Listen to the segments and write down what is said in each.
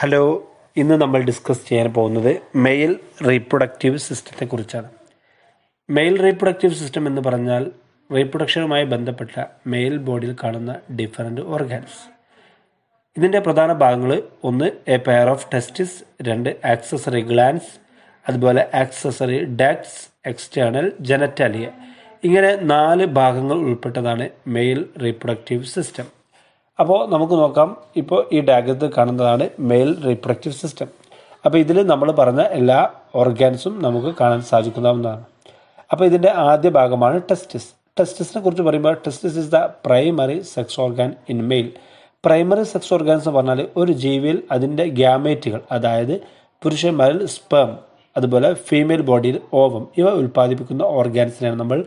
hello ഇന്ന് നമ്മൾ discuss ചെയ്യാൻ പോകുന്നത് മെയിൽ റീപ്രൊഡക്റ്റീവ് സിസ്റ്റത്തെക്കുറിച്ചാണ് മെയിൽ റീപ്രൊഡക്റ്റീവ് സിസ്റ്റം എന്ന് പറഞ്ഞാൽ റീപ്രൊഡക്ഷനുമായി ബന്ധപ്പെട്ട മെയിൽ ബോഡിയിൽ കാണുന്ന ഡിഫറൻറ്റ് ഓർഗാൻസ് ഇതിൻ്റെ പ്രധാന ഭാഗങ്ങൾ ഒന്ന് എ പെയർ ഓഫ് ടെസ്റ്റിസ് രണ്ട് ആക്സസറി ഗ്ലാൻസ് അതുപോലെ ആക്സസറി ഡാക്സ് എക്സ്റ്റേണൽ ജനറ്റാലിയ ഇങ്ങനെ നാല് ഭാഗങ്ങൾ ഉൾപ്പെട്ടതാണ് മെയിൽ റീപ്രൊഡക്റ്റീവ് സിസ്റ്റം അപ്പോൾ നമുക്ക് നോക്കാം ഇപ്പോൾ ഈ ഡയഗ്രത്തിൽ കാണുന്നതാണ് മെയിൽ റീപ്രൊഡക്റ്റീവ് സിസ്റ്റം അപ്പോൾ ഇതിൽ നമ്മൾ പറഞ്ഞ എല്ലാ ഓർഗാൻസും നമുക്ക് കാണാൻ സാധിക്കുന്നതാണ് അപ്പോൾ ഇതിൻ്റെ ആദ്യ ഭാഗമാണ് ടെസ്റ്റിസ് ടെസ്റ്റിസിനെ കുറിച്ച് പറയുമ്പോൾ testis is the primary sex organ in male primary sex organs എന്ന് പറഞ്ഞാൽ ഒരു ജീവിയിൽ അതിൻ്റെ ഗ്യാമേറ്റുകൾ അതായത് പുരുഷന്മാരിൽ സ്പേം അതുപോലെ ഫീമെയിൽ ബോഡിയിൽ ഓവം ഇവ ഉൽപ്പാദിപ്പിക്കുന്ന ഓർഗാൻസിനെയാണ് നമ്മൾ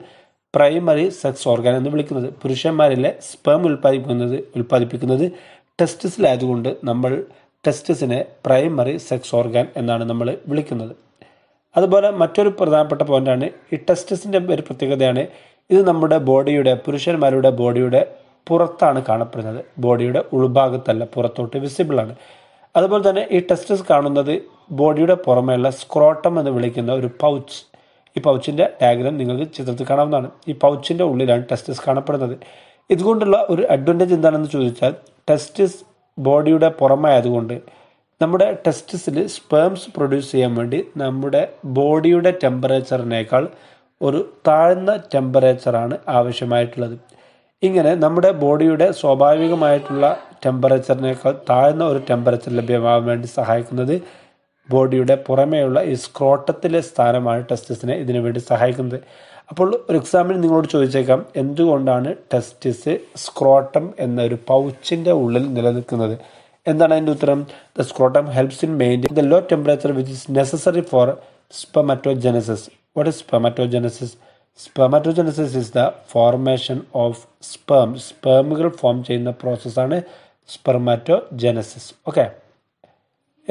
പ്രൈമറി സെക്സ് ഓർഗാൻ എന്ന് വിളിക്കുന്നത് പുരുഷന്മാരിലെ സ്പേം ഉൽപ്പാദിപ്പിക്കുന്നത് ഉൽപ്പാദിപ്പിക്കുന്നത് ടെസ്റ്റിസിലായതുകൊണ്ട് നമ്മൾ ടെസ്റ്റിസിനെ പ്രൈമറി സെക്സ് ഓർഗാൻ എന്നാണ് നമ്മൾ വിളിക്കുന്നത് അതുപോലെ മറ്റൊരു പ്രധാനപ്പെട്ട പോയിന്റാണ് ഈ ടെസ്റ്റിസിൻ്റെ ഒരു പ്രത്യേകതയാണ് ഇത് നമ്മുടെ ബോഡിയുടെ പുരുഷന്മാരുടെ ബോഡിയുടെ പുറത്താണ് കാണപ്പെടുന്നത് ബോഡിയുടെ ഉൾഭാഗത്തല്ല പുറത്തോട്ട് വിസിബിളാണ് അതുപോലെ തന്നെ ഈ ടെസ്റ്റിസ് കാണുന്നത് ബോഡിയുടെ പുറമേയുള്ള സ്ക്രോട്ടം എന്ന് വിളിക്കുന്ന ഒരു പൗച്ച് ഈ പൗച്ചിൻ്റെ ഡയഗ്രാം നിങ്ങൾക്ക് ചിത്രത്തിൽ കാണാവുന്നതാണ് ഈ പൗച്ചിൻ്റെ ഉള്ളിലാണ് ടെസ്റ്റിസ് കാണപ്പെടുന്നത് ഇതുകൊണ്ടുള്ള ഒരു അഡ്വാൻറ്റേജ് എന്താണെന്ന് ചോദിച്ചാൽ ടെസ്റ്റിസ് ബോഡിയുടെ പുറമായതുകൊണ്ട് നമ്മുടെ ടെസ്റ്റിസിൽ സ്പേംസ് പ്രൊഡ്യൂസ് ചെയ്യാൻ വേണ്ടി നമ്മുടെ ബോഡിയുടെ ടെമ്പറേച്ചറിനേക്കാൾ ഒരു താഴ്ന്ന ടെമ്പറേച്ചറാണ് ആവശ്യമായിട്ടുള്ളത് ഇങ്ങനെ നമ്മുടെ ബോഡിയുടെ സ്വാഭാവികമായിട്ടുള്ള ടെമ്പറേച്ചറിനേക്കാൾ താഴ്ന്ന ഒരു ടെമ്പറേച്ചർ ലഭ്യമാവാൻ വേണ്ടി സഹായിക്കുന്നത് ബോഡിയുടെ പുറമേയുള്ള ഈ സ്ക്രോട്ടത്തിലെ സ്ഥാനമാണ് ടെസ്റ്റിസിനെ ഇതിനു വേണ്ടി സഹായിക്കുന്നത് അപ്പോൾ ഒരു എക്സാമ്പിൾ നിങ്ങളോട് ചോദിച്ചേക്കാം എന്തുകൊണ്ടാണ് ടെസ്റ്റിസ് സ്ക്രോട്ടം എന്ന ഒരു പൗച്ചിൻ്റെ ഉള്ളിൽ നിലനിൽക്കുന്നത് എന്താണ് അതിൻ്റെ ഉത്തരം the scrotum helps in maintain the low temperature which is necessary for spermatogenesis what is spermatogenesis spermatogenesis is the formation of sperm സ്പേമുകൾ ഫോം ചെയ്യുന്ന പ്രോസസ്സാണ് സ്പെർമാറ്റോജെനസിസ് ഓക്കെ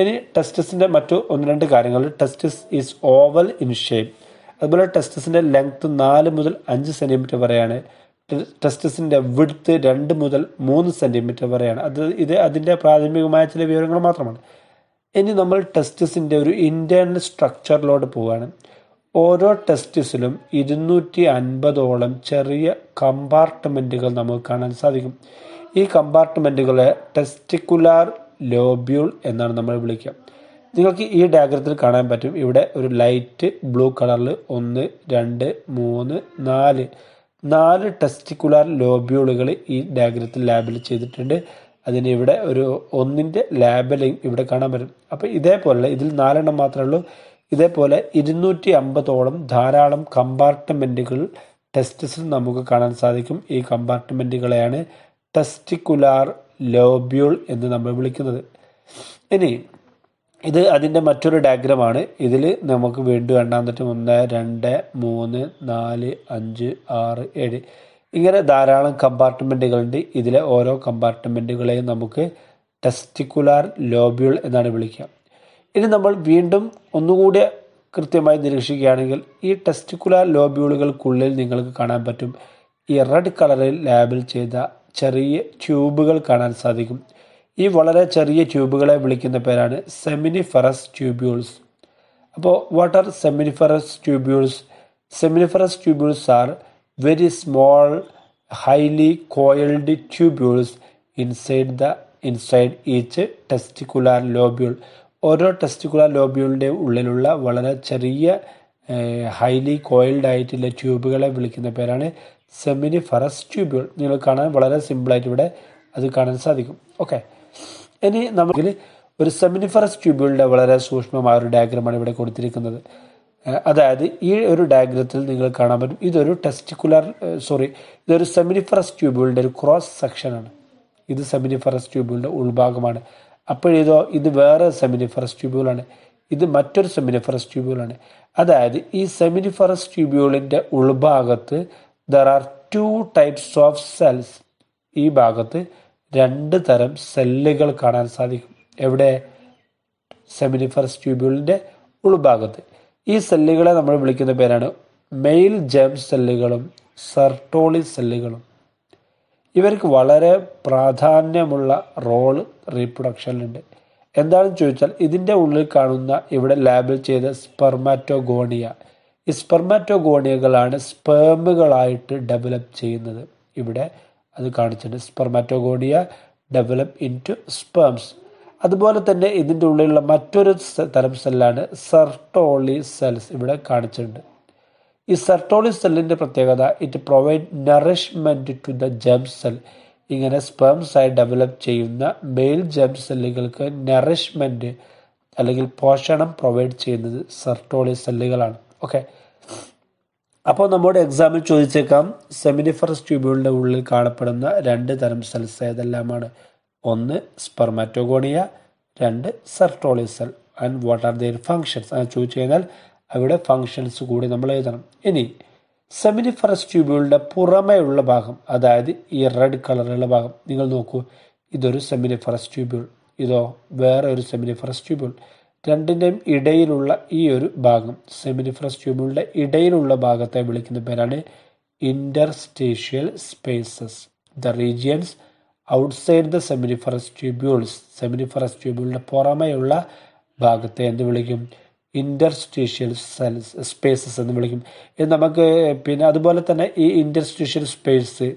ഇനി ടെസ്റ്റസിന്റെ മറ്റു ഒന്ന് രണ്ട് കാര്യങ്ങൾ testis is oval in shape അതുപോലെ ടെസ്റ്റസിന്റെ ലെങ്ത്ത് നാല് മുതൽ അഞ്ച് സെന്റിമീറ്റർ വരെയാണ് ടെസ്റ്റസിന്റെ വിടുത്ത് രണ്ട് മുതൽ മൂന്ന് സെന്റിമീറ്റർ വരെയാണ് അത് ഇത് അതിന്റെ പ്രാഥമികമായ ചില വിവരങ്ങൾ മാത്രമാണ് ഇനി നമ്മൾ ടെസ്റ്റിസിൻ്റെ ഒരു ഇന്റേണൽ സ്ട്രക്ചറിലോട്ട് പോവുകയാണ് ഓരോ ടെസ്റ്റിസിലും ഇരുന്നൂറ്റി അൻപതോളം ചെറിയ കമ്പാർട്ട്മെൻറ്റുകൾ നമുക്ക് കാണാൻ സാധിക്കും ഈ കമ്പാർട്ട്മെൻറ്റുകളെ ടെസ്റ്റിക്കുലാർ ലോബ്യൂൾ എന്നാണ് നമ്മൾ വിളിക്കുക നിങ്ങൾക്ക് ഈ ഡയഗ്രത്തിൽ കാണാൻ പറ്റും ഇവിടെ ഒരു ലൈറ്റ് ബ്ലൂ കളറിൽ ഒന്ന് രണ്ട് മൂന്ന് നാല് നാല് ടെസ്റ്റിക്കുലാർ ലോബ്യൂളുകൾ ഈ ഡയഗ്രത്തിൽ ലാബിൽ ചെയ്തിട്ടുണ്ട് അതിന് ഇവിടെ ഒരു ഒന്നിൻ്റെ ലാബലിങ് ഇവിടെ കാണാൻ പറ്റും അപ്പോൾ ഇതേപോലെ ഇതിൽ നാലെണ്ണം മാത്രമേ ഉള്ളൂ ഇതേപോലെ ഇരുന്നൂറ്റി അമ്പതോളം ധാരാളം കമ്പാർട്ട്മെൻറ്റുകൾ ടെസ്റ്റിൽ നമുക്ക് കാണാൻ സാധിക്കും ഈ കമ്പാർട്ട്മെൻറ്റുകളെയാണ് ടെസ്റ്റിക്കുലാർ ലോബ്യൂൾ എന്ന് നമ്മൾ വിളിക്കുന്നത് ഇനി ഇത് അതിൻ്റെ മറ്റൊരു ഡയഗ്രമാണ് ഇതിൽ നമുക്ക് വീണ്ടും എണ്ണാൻ പറ്റും ഒന്ന് രണ്ട് മൂന്ന് നാല് അഞ്ച് ആറ് ഏഴ് ഇങ്ങനെ ധാരാളം കമ്പാർട്ട്മെൻറ്റുകളുണ്ട് ഇതിലെ ഓരോ കമ്പാർട്ട്മെൻറ്റുകളെയും നമുക്ക് ടെസ്റ്റിക്കുലാർ ലോബ്യുൾ എന്നാണ് വിളിക്കുക ഇനി നമ്മൾ വീണ്ടും ഒന്നുകൂടി കൃത്യമായി നിരീക്ഷിക്കുകയാണെങ്കിൽ ഈ ടെസ്റ്റിക്കുലാർ ലോബ്യൂളുകൾക്കുള്ളിൽ നിങ്ങൾക്ക് കാണാൻ പറ്റും ഈ റെഡ് കളറിൽ ലാബിൽ ചെയ്ത ചെറിയ ട്യൂബുകൾ കാണാൻ സാധിക്കും ഈ വളരെ ചെറിയ ട്യൂബുകളെ വിളിക്കുന്ന പേരാണ് സെമിനിഫറസ് ട്യൂബ്യൂൾസ് അപ്പോൾ what are seminiferous tubules seminiferous tubules are very small highly coiled tubules inside the inside each testicular lobule ഓരോ ടെസ്റ്റിക്കുലാർ ലോബ്യൂളിൻ്റെ ഉള്ളിലുള്ള വളരെ ചെറിയ ഹൈലി eh, കോയിൽഡ് ആയിട്ടുള്ള ട്യൂബുകളെ വിളിക്കുന്ന പേരാണ് സെമിനി ഫറസ് ട്യൂബുകൾ നിങ്ങൾ കാണാൻ വളരെ സിമ്പിളായിട്ട് ഇവിടെ അത് കാണാൻ സാധിക്കും ഓക്കെ ഇനി നമുക്ക് ഒരു സെമിനിഫറസ് ട്യൂബുകളുടെ വളരെ സൂക്ഷ്മമായ ഒരു ഡയഗ്രമാണ് ഇവിടെ കൊടുത്തിരിക്കുന്നത് അതായത് ഈ ഒരു ഡയഗ്രത്തിൽ നിങ്ങൾ കാണാൻ പറ്റും ഇതൊരു ടെസ്റ്റിക്കുലർ സോറി ഇതൊരു സെമിനിഫറസ് ട്യൂബുകളുടെ ഒരു ക്രോസ് സെക്ഷനാണ് ഇത് സെമിനിഫറസ് ട്യൂബുകളുടെ ഉൾഭാഗമാണ് അപ്പോഴേതോ ഇത് വേറെ സെമിനിഫറസ് ട്യൂബുകളാണ് ഇത് മറ്റൊരു സെമിനിഫറസ് ട്യൂബുകളാണ് അതായത് ഈ സെമിനിഫറസ് ട്യൂബുകളിൻ്റെ ഉൾഭാഗത്ത് there are two types of cells ഈ ഭാഗത്ത് രണ്ട് തരം സെല്ലുകൾ കാണാൻ സാധിക്കും എവിടെ സെമിനിഫറസ് ട്യൂബ്യൂളിൻ്റെ ഉൾഭാഗത്ത് ഈ സെല്ലുകളെ നമ്മൾ വിളിക്കുന്ന പേരാണ് മെയിൽ ജെം സെല്ലുകളും സർട്ടോളി സെല്ലുകളും ഇവർക്ക് വളരെ പ്രാധാന്യമുള്ള റോൾ റീപ്രൊഡക്ഷനിലുണ്ട് എന്താണെന്ന് ചോദിച്ചാൽ ഇതിൻ്റെ ഉള്ളിൽ കാണുന്ന ഇവിടെ ലാബിൽ ചെയ്ത സ്പെർമാറ്റോഗോണിയ സ്പെർമാറ്റോഗോണിയകളാണ് സ്പേമുകളായിട്ട് ഡെവലപ്പ് ചെയ്യുന്നത് ഇവിടെ അത് കാണിച്ചിട്ടുണ്ട് spermatogonia develop into sperms അതുപോലെ തന്നെ ഇതിൻ്റെ ഉള്ളിലുള്ള മറ്റൊരു തരം സെല്ലാണ് സെർട്ടോളി സെൽസ് ഇവിടെ കാണിച്ചിട്ടുണ്ട് ഈ സെർട്ടോളി സെല്ലിൻ്റെ പ്രത്യേകത it provide nourishment to the germ cell ഇങ്ങനെ സ്പേംസായി ഡെവലപ്പ് ചെയ്യുന്ന മെയിൽ ജം സെല്ലുകൾക്ക് നറിഷ്മെൻറ്റ് അല്ലെങ്കിൽ പോഷണം പ്രൊവൈഡ് ചെയ്യുന്നത് സെർട്ടോളി സെല്ലുകളാണ് ഓക്കെ അപ്പോൾ നമ്മുടെ എക്സാമിൽ ചോദിച്ചേക്കാം സെമിനിഫറസ് ട്യൂബുകളുടെ ഉള്ളിൽ കാണപ്പെടുന്ന രണ്ട് തരം സെൽസ് ഏതെല്ലാമാണ് ഒന്ന് സ്പെർമാറ്റോഗോണിയ രണ്ട് Sertoli cell and what are their functions അങ്ങനെ ചോദിച്ചു കഴിഞ്ഞാൽ അവിടെ ഫങ്ഷൻസ് കൂടി നമ്മൾ എഴുതണം ഇനി സെമിനിഫറസ് ട്യൂബുകളുടെ പുറമേയുള്ള ഭാഗം അതായത് ഈ റെഡ് കളറുള്ള ഭാഗം നിങ്ങൾ നോക്കൂ ഇതൊരു സെമിനിഫറസ് ട്യൂബുകൾ ഇതോ വേറെ ഒരു സെമിനിഫറസ് ട്യൂബുകൾ രണ്ടിൻ്റെയും ഇടയിലുള്ള ഈ ഒരു ഭാഗം സെമിനിഫറസ് ട്യൂബുകളുടെ ഇടയിലുള്ള ഭാഗത്തെ വിളിക്കുന്ന പേരാണ് interstitial spaces the regions outside the seminiferous tubules seminiferous ട്യൂബുകളുടെ പുറമെയുള്ള ഭാഗത്തെ എന്ത് വിളിക്കും ഇൻ്റർസ്റ്റീഷ്യൽ സെൽസ് സ്പേസസ് എന്ന് വിളിക്കും ഇത് നമുക്ക് പിന്നെ അതുപോലെ തന്നെ ഈ ഇൻ്റർസ്റ്റീഷ്യൽ സ്പേസ്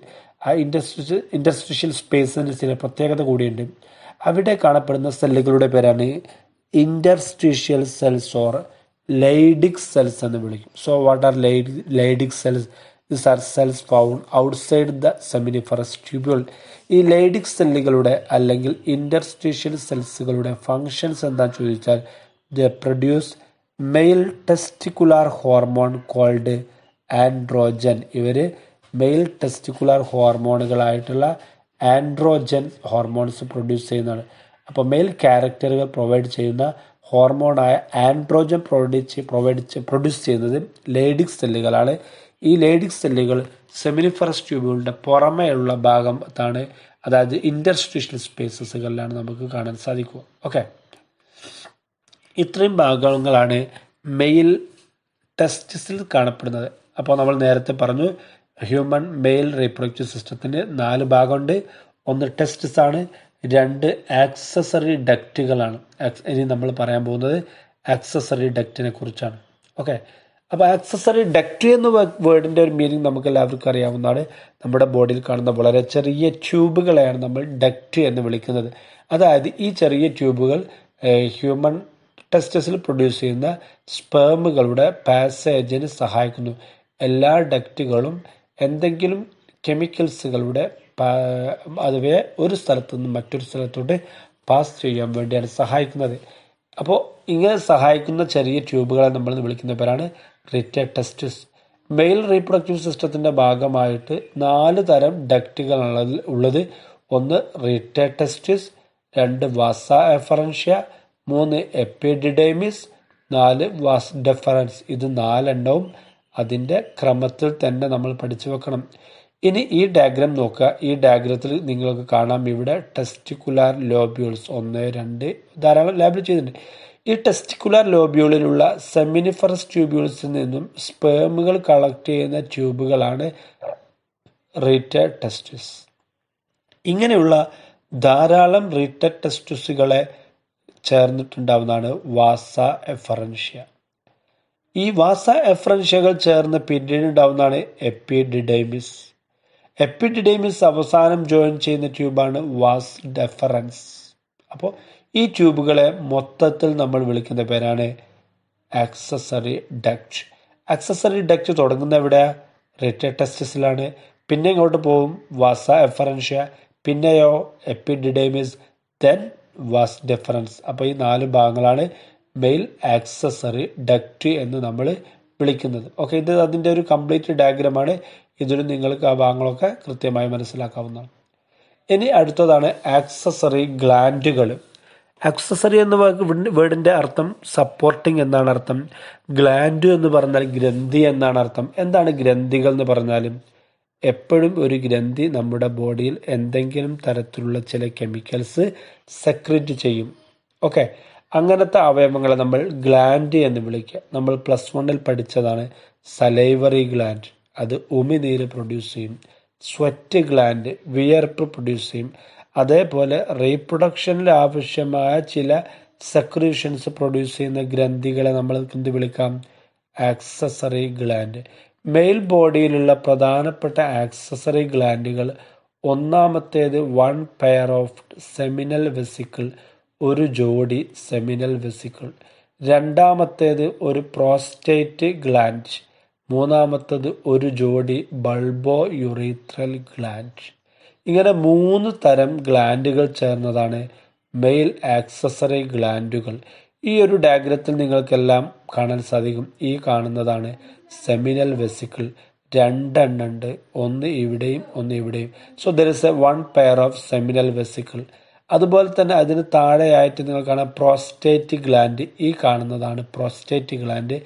ആ ഇൻഡസ്ട്രിഷ്യൽ ഇൻഡസ്ട്രിഷ്യൽ സ്പേസിന് ചില പ്രത്യേകത കൂടിയുണ്ട് അവിടെ കാണപ്പെടുന്ന സെല്ലുകളുടെ പേരാണ് interstitial cells or Leydig cells എന്ന് വിളിക്കും so what are Leydig Leydig cells these are cells found outside the seminiferous tubule ഈ ലൈഡിക് സെല്ലുകളുടെ അല്ലെങ്കിൽ ഇൻ്റർസ്റ്റിഷ്യൽ സെൽസുകളുടെ ഫങ്ഷൻസ് എന്താ ചോദിച്ചാൽ the produce male testicular hormone called androgen ഇവർ മെയിൽ ടെസ്റ്റിക്കുലാർ ഹോർമോണുകളായിട്ടുള്ള ആൻഡ്രോജൻ ഹോർമോൺസ് പ്രൊഡ്യൂസ് ചെയ്യുന്നതാണ് അപ്പോൾ മെയിൽ ക്യാരക്ടറുകൾ പ്രൊവൈഡ് ചെയ്യുന്ന ഹോർമോണായ ആൻഡ്രോജൻ പ്രൊഡ്യൂസ് പ്രൊവൈഡ് പ്രൊഡ്യൂസ് ചെയ്യുന്നത് ലേഡിക് സെല്ലുകളാണ് ഈ ലേഡിക് സെല്ലുകൾ സെമിനിഫറസ് ട്യൂബുകളുടെ പുറമെയുള്ള ഭാഗത്താണ് അതായത് ഇൻഡർസ്റ്റിഷ്യൽ സ്പേസസുകളിലാണ് നമുക്ക് കാണാൻ സാധിക്കുക ഓക്കെ ഇത്രയും ഭാഗങ്ങളാണ് മെയിൽ ടെസ്റ്റിസിൽ കാണപ്പെടുന്നത് അപ്പോൾ നമ്മൾ നേരത്തെ പറഞ്ഞു ഹ്യൂമൻ മെയിൽ റീപ്രൊഡക്റ്റീവ് സിസ്റ്റത്തിൻ്റെ നാല് ഭാഗമുണ്ട് ഒന്ന് ടെസ്റ്റിസ് ആണ് രണ്ട് ആക്സസറി ഡക്റ്റുകളാണ് ഇനി നമ്മൾ പറയാൻ പോകുന്നത് ആക്സസറി ഡക്റ്റിനെ കുറിച്ചാണ് ഓക്കെ അപ്പോൾ ആക്സസറി ഡക്റ്റ് എന്ന വേർഡിൻ്റെ ഒരു മീനിങ് നമുക്ക് എല്ലാവർക്കും അറിയാവുന്നതാണ് നമ്മുടെ ബോഡിയിൽ കാണുന്ന വളരെ ചെറിയ ട്യൂബുകളെയാണ് നമ്മൾ ഡക്റ്റ് എന്ന് വിളിക്കുന്നത് അതായത് ഈ ചെറിയ ട്യൂബുകൾ ഹ്യൂമൻ ടെസ്റ്റസിൽ പ്രൊഡ്യൂസ് ചെയ്യുന്ന സ്പേമുകളുടെ പാസേജിന് സഹായിക്കുന്നു എല്ലാ ഡക്റ്റുകളും എന്തെങ്കിലും കെമിക്കൽസുകളുടെ അതുവേ ഒരു സ്ഥലത്തു നിന്ന് മറ്റൊരു സ്ഥലത്തോട്ട് പാസ് ചെയ്യാൻ വേണ്ടിയാണ് സഹായിക്കുന്നത് അപ്പോൾ ഇങ്ങനെ സഹായിക്കുന്ന ചെറിയ ട്യൂബുകളെ നമ്മൾ വിളിക്കുന്ന പേരാണ് റിറ്റ ടെസ്റ്റിസ് മെയിൽ റീപ്രൊഡക്റ്റീവ് സിസ്റ്റത്തിൻ്റെ ഭാഗമായിട്ട് നാല് തരം ഡക്റ്റുകൾ ഉള്ളത് ഒന്ന് റിറ്റ ടെസ്റ്റിസ് രണ്ട് വാസ എഫറൻഷ്യ മൂന്ന് എപ്പിഡിഡേമിസ് നാല് വാസ് ഡെഫറൻസ് ഇത് നാലെണ്ണവും അതിൻ്റെ ക്രമത്തിൽ തന്നെ നമ്മൾ പഠിച്ചു വെക്കണം ഇനി ഈ ഡയഗ്രാം നോക്കുക ഈ ഡയഗ്രത്തിൽ നിങ്ങൾക്ക് കാണാം ഇവിടെ ടെസ്റ്റിക്കുലാർ ലോബ്യൂൾസ് ഒന്ന് രണ്ട് ധാരാളം ലാബിൾ ചെയ്തിട്ടുണ്ട് ഈ ടെസ്റ്റിക്കുലാർ ലോബ്യൂളിലുള്ള സെമിനിഫറസ് ട്യൂബ്യൂൾസിൽ നിന്നും സ്പേമുകൾ കളക്ട് ചെയ്യുന്ന ട്യൂബുകളാണ് റീറ്റ ടെസ്റ്റിസ് ഇങ്ങനെയുള്ള ധാരാളം റീറ്റ ടെസ്റ്റിസുകളെ ചേർന്നിട്ടുണ്ടാവുന്നതാണ് വാസ എഫറൻഷ്യ ഈ വാസ എഫറൻഷ്യകൾ ചേർന്ന് ഉണ്ടാവുന്നതാണ് എപ്പിഡിഡൈമിസ് എപ്പിഡിഡേമിസ് അവസാനം ജോയിൻ ചെയ്യുന്ന ട്യൂബാണ് വാസ് ഡെഫറൻസ് അപ്പോൾ ഈ ട്യൂബുകളെ മൊത്തത്തിൽ നമ്മൾ വിളിക്കുന്ന പേരാണ് ആക്സസറി ഡക്ച് ആക്സസറി ഡക്ച് തുടങ്ങുന്ന എവിടെ റിറ്റടെസ്റ്റിസിലാണ് പിന്നെ ഇങ്ങോട്ട് പോകും വാസ എഫറൻഷ്യ പിന്നെയോ എപ്പിഡിഡേമിസ് ദെൻ വാസ് ഡെഫറൻസ് അപ്പോൾ ഈ നാല് ഭാഗങ്ങളാണ് മെയിൽ ആക്സസറി ഡക്ട് എന്ന് നമ്മൾ വിളിക്കുന്നത് ഓക്കെ ഇത് അതിൻ്റെ ഒരു കംപ്ലീറ്റ് ഡയഗ്രാമാണ് ഇതിലും നിങ്ങൾക്ക് ആ ഭാഗങ്ങളൊക്കെ കൃത്യമായി മനസ്സിലാക്കാവുന്നതാണ് ഇനി അടുത്തതാണ് ആക്സസറി ഗ്ലാൻഡുകൾ ആക്സസറി എന്ന വേർഡിൻ്റെ അർത്ഥം സപ്പോർട്ടിംഗ് എന്നാണ് അർത്ഥം ഗ്ലാൻഡ് എന്ന് പറഞ്ഞാൽ ഗ്രന്ഥി എന്നാണ് അർത്ഥം എന്താണ് ഗ്രന്ഥികൾ എന്ന് പറഞ്ഞാലും എപ്പോഴും ഒരു ഗ്രന്ഥി നമ്മുടെ ബോഡിയിൽ എന്തെങ്കിലും തരത്തിലുള്ള ചില കെമിക്കൽസ് സെക്രിറ്റ് ചെയ്യും ഓക്കെ അങ്ങനത്തെ അവയവങ്ങളെ നമ്മൾ ഗ്ലാൻഡ് എന്ന് വിളിക്കുക നമ്മൾ പ്ലസ് വണ്ണിൽ പഠിച്ചതാണ് സലൈവറി ഗ്ലാൻഡ് അത് ഉമിനീര് പ്രൊഡ്യൂസ് ചെയ്യും സ്വെറ്റ് ഗ്ലാൻഡ് വിയർപ്പ് പ്രൊഡ്യൂസ് ചെയ്യും അതേപോലെ റീപ്രൊഡക്ഷനിൽ ആവശ്യമായ ചില സെക്രീഷൻസ് പ്രൊഡ്യൂസ് ചെയ്യുന്ന ഗ്രന്ഥികളെ നമ്മൾ എന്ത് വിളിക്കാം ആക്സസറി ഗ്ലാൻഡ് മെയിൽ ബോഡിയിലുള്ള പ്രധാനപ്പെട്ട ആക്സസറി ഗ്ലാൻഡുകൾ ഒന്നാമത്തേത് one pair of seminal vesicle ഒരു ജോഡി സെമിനൽ വെസിക്കിൾ രണ്ടാമത്തേത് ഒരു പ്രോസ്റ്റേറ്റ് ഗ്ലാൻഡ് മൂന്നാമത്തത് ഒരു ജോഡി ബൾബോ യുറീത്രൽ ഗ്ലാൻഡ് ഇങ്ങനെ മൂന്ന് തരം ഗ്ലാൻഡുകൾ ചേർന്നതാണ് മെയിൽ ആക്സസറി ഗ്ലാൻഡുകൾ ഈ ഒരു ഡയഗ്രത്തിൽ നിങ്ങൾക്കെല്ലാം കാണാൻ സാധിക്കും ഈ കാണുന്നതാണ് സെമിനൽ വെസിക്കിൾ രണ്ടെണ്ണുണ്ട് ഒന്ന് ഇവിടെയും ഒന്ന് ഇവിടെയും so there is a one pair of seminal vesicle അതുപോലെ തന്നെ അതിന് താഴെയായിട്ട് നിങ്ങൾ കാണാം പ്രോസ്റ്റേറ്റ് ഗ്ലാൻഡ് ഈ കാണുന്നതാണ് പ്രോസ്റ്റേറ്റ് ഗ്ലാൻഡ്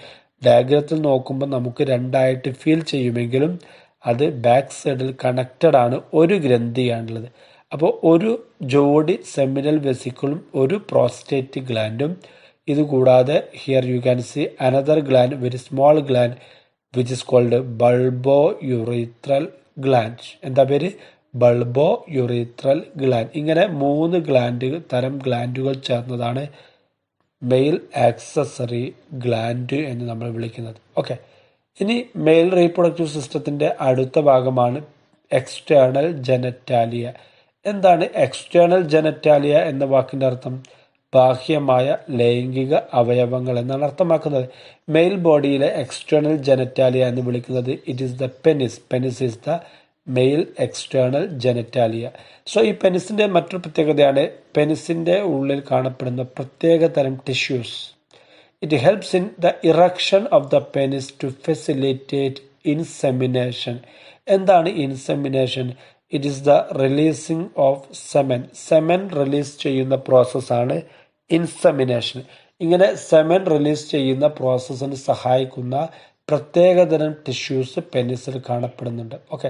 ഡയഗ്രത്തിൽ നോക്കുമ്പോൾ നമുക്ക് രണ്ടായിട്ട് ഫീൽ ചെയ്യുമെങ്കിലും അത് ബാക്ക് സൈഡിൽ കണക്റ്റഡ് ആണ് ഒരു ഗ്രന്ഥിയാണുള്ളത് അപ്പോൾ ഒരു ജോഡി സെമിനൽ വെസിക്കിളും ഒരു പ്രോസ്റ്റേറ്റ് ഗ്ലാൻഡും ഇതുകൂടാതെ here you can see another gland very small gland which is called bulbourethral gland എന്താ പേര് ബൾബോ യുറീത്രൽ ഗ്ലാൻഡ് ഇങ്ങനെ മൂന്ന് ഗ്ലാൻഡ് തരം ഗ്ലാൻഡുകൾ ചേർന്നതാണ് മെയിൽ ആക്സസറി ഗ്ലാൻഡ് എന്ന് നമ്മൾ വിളിക്കുന്നത് ഓക്കെ ഇനി മെയിൽ റീപ്രൊഡക്റ്റീവ് സിസ്റ്റത്തിൻ്റെ അടുത്ത ഭാഗമാണ് എക്സ്റ്റേണൽ ജനറ്റാലിയ എന്താണ് എക്സ്റ്റേണൽ ജനറ്റാലിയ എന്ന വാക്കിൻ്റെ അർത്ഥം ബാഹ്യമായ ലൈംഗിക അവയവങ്ങൾ എന്നാണ് അർത്ഥമാക്കുന്നത് മെയിൽ ബോഡിയിലെ എക്സ്റ്റേണൽ ജനറ്റാലിയ എന്ന് വിളിക്കുന്നത് it is the penis penis is the male external genitalia so ഈ പെനിസിന്റെ മറ്റൊരു പ്രത്യേകതയാണ് പെനിസിന്റെ ഉള്ളിൽ കാണപ്പെടുന്ന പ്രത്യേക തരം tissues it helps in the erection of the penis to facilitate insemination എന്താണ് insemination it is the releasing of semen semen release ചെയ്യുന്ന പ്രോസസ്സാണ് ഇൻസെമിനേഷൻ ഇങ്ങനെ സെമൻ റിലീസ് ചെയ്യുന്ന പ്രോസസ്സിന് സഹായിക്കുന്ന പ്രത്യേകതരം ടിഷ്യൂസ് പെനിസിൽ കാണപ്പെടുന്നുണ്ട് ഓക്കെ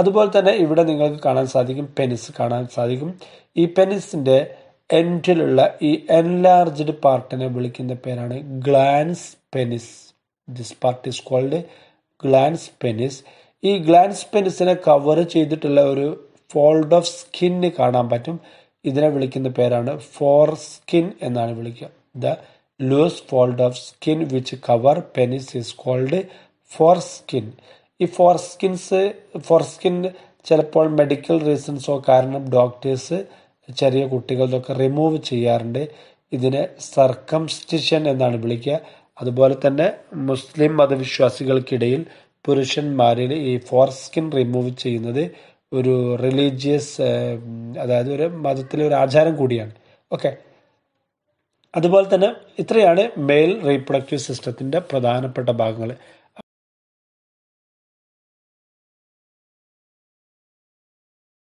അതുപോലെ തന്നെ ഇവിടെ നിങ്ങൾക്ക് കാണാൻ സാധിക്കും പെനിസ് കാണാൻ സാധിക്കും ഈ പെനിസിന്റെ എൻഡിലുള്ള ഈ എൻലാർജ്ഡ് പാർട്ടിനെ വിളിക്കുന്ന പേരാണ് glans penis this part is called glans penis ഈ ഗ്ലാൻസ് പെനിസിനെ കവർ ചെയ്തിട്ടുള്ള ഒരു ഫോൾഡ് ഓഫ് സ്കിൻ കാണാൻ പറ്റും ഇതിനെ വിളിക്കുന്ന പേരാണ് ഫോർ സ്കിൻ എന്നാണ് വിളിക്കുക the loose fold of skin which cover penis is called foreskin ഈ ഫോർ സ്കിൻസ് ഫോർ സ്കിൻ ചിലപ്പോൾ മെഡിക്കൽ റീസൺസോ കാരണം ഡോക്ടേഴ്സ് ചെറിയ കുട്ടികളുടെയൊക്കെ റിമൂവ് ചെയ്യാറുണ്ട് ഇതിനെ സർക്കംസ്റ്റിഷൻ എന്നാണ് വിളിക്കുക അതുപോലെ തന്നെ മുസ്ലിം മതവിശ്വാസികൾക്കിടയിൽ പുരുഷന്മാരിൽ ഈ ഫോർ സ്കിൻ റിമൂവ് ചെയ്യുന്നത് ഒരു റിലീജിയസ് അതായത് ഒരു മതത്തിലെ ഒരു ആചാരം കൂടിയാണ് ഓക്കെ അതുപോലെ തന്നെ ഇത്രയാണ് മെയിൽ റീപ്രൊഡക്റ്റീവ് സിസ്റ്റത്തിൻ്റെ പ്രധാനപ്പെട്ട ഭാഗങ്ങൾ